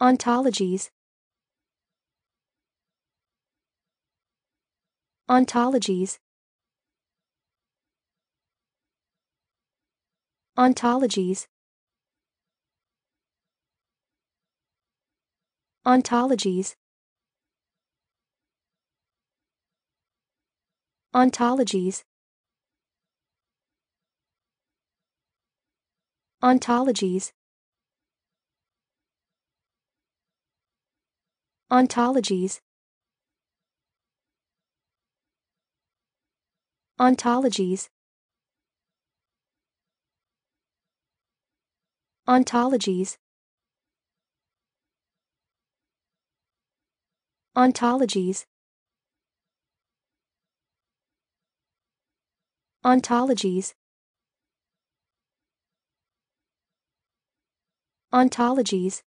Ontologies Ontologies Ontologies Ontologies Ontologies Ontologies Ontologies Ontologies Ontologies Ontologies Ontologies Ontologies